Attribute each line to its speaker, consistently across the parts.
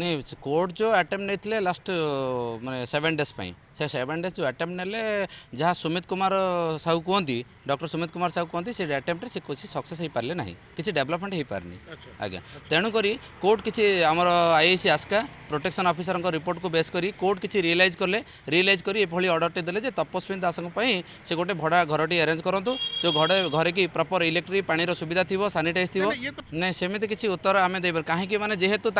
Speaker 1: नहीं कोर्ट जो आटेम नहीं लास्ट मैंने सेवेन डेज से सेवेन डेज जो आटेम ने जहाँ सुमित कुमार साहू कहु डॉक्टर सुमित कुमार साहू कहते से आटेम्प्ट से किसी सक्सेस हो पारे ना किसी डेभलपमेंट हो पारे आज्ञा तेणुक कोर्ट किसी आई आईसी आस्का प्रोटेक्शन अफिसर रिपोर्ट को बेस कर कोर्ट किसी रियलाइज कले रियलाइज कर अर्डरटे दे तपस्वी दास से गोटे भड़ा घर टी अरेज करूँ जो घरे घर की प्रपर इलेक्ट्रिक पानी सुविधा थी सानिटाइज थी ना तो- सेमती किसी उत्तर आम दे कहीं मैंने जेहेतु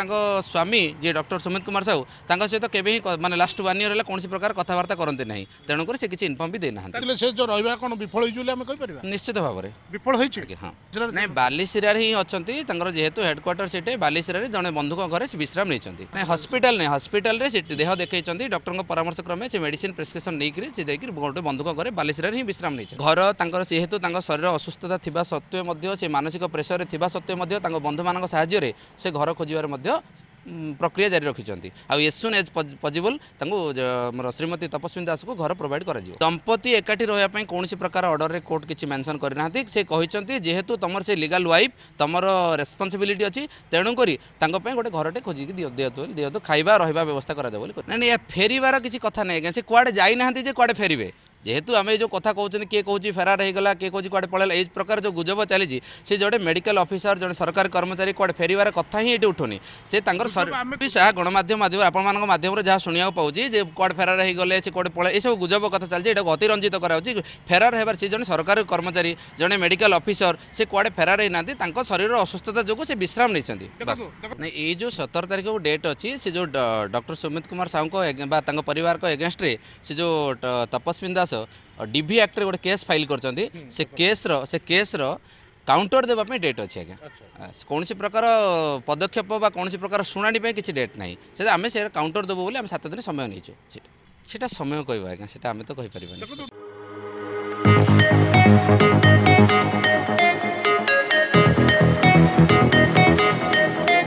Speaker 1: स्वामी ଯିଏ ଡକ୍ଟର ସୁମିତ କୁମାର ସାହୁ ତାଙ୍କ ସହିତ କେବେ ହିଁ ମାନେ ଲାଷ୍ଟ ୱାନ୍ ଇୟର୍ ହେଲା କୌଣସି ପ୍ରକାର କଥାବାର୍ତ୍ତା କରନ୍ତି ନାହିଁ ତେଣୁକରି ସେ କିଛି ଇନଫର୍ମ ବି ଦେଇନାହାନ୍ତି ସେ ଯେଉଁ ରହିବା କ'ଣ ବିଫଳ ହେଇଛି ବୋଲି ଆମେ କହିପାରିବା ନିଶ୍ଚିତ ଭାବରେ ବିଫଳ ହେଇଛି ହଁ ନାଇଁ ବାଲିସିରାରେ ହିଁ ଅଛନ୍ତି ତାଙ୍କର ଯେହେତୁ ହେଡ଼କ୍ୱାର୍ଟର ସେଠି ବାଲିସିରାରେ ଜଣେ ବନ୍ଧୁଙ୍କ ଘରେ ସେ ବିଶ୍ରାମ ନେଇଛନ୍ତି ନାଇଁ ହସ୍ପିଟାଲ ନାହିଁ ହସ୍ପିଟାଲରେ ସେ ଦେହ ଦେଖାଇଛନ୍ତି ଡକ୍ଟରଙ୍କ ପରାମର୍ଶ କ୍ରମେ ସେ ମେଡ଼ିସିନ ପ୍ରେସକ୍ରିପସନ୍ ନେଇକରି ସେ ଦେଇକି ଗୋଟେ ବନ୍ଧୁଙ୍କ ଘରେ ବାଲିସିରାରେ ହିଁ ବିଶ୍ରାମ ନେଇଛନ୍ତି ଘର ତାଙ୍କର ଯେହେତୁ ତାଙ୍କ ଶରୀର ଅସୁସ୍ଥତା ଥିବା ସତ୍ତ୍ୱେ ମଧ୍ୟ ସେ ମାନସିକ ପ୍ରେସରରେ ଥିବା ସତ୍ତ୍ୱେ ମଧ୍ୟ ତାଙ୍କ ବନ୍ଧୁମାନଙ୍କ ସାହାଯ୍ୟରେ ସେ ଘର ଖୋଜିବାରେ ମଧ୍ୟ ପ୍ରକ୍ରିୟା ଜାରି ରଖିଛନ୍ତି ଆଉ ଏଜ୍ ସୁନ୍ ଏଜ୍ ପଜିବଲ୍ ତାଙ୍କୁ ଆମର ଶ୍ରୀମତୀ ତପସ୍ୱିନୀ ଦାସକୁ ଘର ପ୍ରୋଭାଇଡ଼ କରାଯିବ ଦମ୍ପତି ଏକାଠି ରହିବା ପାଇଁ କୌଣସି ପ୍ରକାର ଅର୍ଡ଼ରରେ କୋର୍ଟ କିଛି ମେନସନ୍ କରିନାହାନ୍ତି ସେ କହିଛନ୍ତି ଯେହେତୁ ତୁମର ସେ ଲିଗାଲ୍ ୱାଇଫ୍ ତୁମର ରେସ୍ପନ୍ସିବିଲିଟି ଅଛି ତେଣୁକରି ତାଙ୍କ ପାଇଁ ଗୋଟେ ଘରଟେ ଖୋଜିକି ଦିଅନ୍ତୁ ଦିଅନ୍ତୁ ଖାଇବା ରହିବା ବ୍ୟବସ୍ଥା କରାଯାଉ ବୋଲି ନାଇଁ ଫେରିବାର କିଛି କଥା ନାହିଁ ଆଜ୍ଞା ସେ କୁଆଡ଼େ ଯାଇନାହାନ୍ତି ଯେ କୁଆଡ଼େ ଫେରିବେ जेहेतु आम जो कथ कौन किए कौन फेरार होगा किए कौन कड़े पड़ेगा ये प्रकार जो गुजब चली जो मेडिकल अफिसर जड़े सरकार कर्मचारी कौटे फेरबार कथा ही ये उठुनि से गणमाध्यम आपमें जहाँ शुणा पाऊँगी कड़े फेरार होगा से कड़े पड़े ये सब गुजब कथ चलिए यहाँ अतिरंजित कराऊँच फेरार होबार सी जे सरकार कर्मचारी जड़े मेडिकल अफिसर से कड़े फेरार ही ना शरीर अस्वस्थता जो से विश्राम नहीं जो सतर तारीख को डेट अच्छी से जो डक्टर सुमित कुमार साहू को परिवार को एगेन्स्ट जो तपस्विन दास ଦାସ ଡିଭି ଆକ୍ଟରେ ଗୋଟେ କେସ୍ ଫାଇଲ୍ କରିଛନ୍ତି ସେ କେସ୍ର ସେ କେସ୍ର କାଉଣ୍ଟର ଦେବା ପାଇଁ ଡେଟ୍ ଅଛି ଆଜ୍ଞା କୌଣସି ପ୍ରକାର ପଦକ୍ଷେପ ବା କୌଣସି ପ୍ରକାର ଶୁଣାଣି ପାଇଁ କିଛି ଡେଟ୍ ନାହିଁ ସେ ଆମେ ସେ କାଉଣ୍ଟର ଦେବୁ ବୋଲି ଆମେ ସାତ ଦିନ ସମୟ ନେଇଛୁ ସେଟା ସମୟ କହିବା ଆଜ୍ଞା ସେଟା ଆମେ ତ କହିପାରିବାନି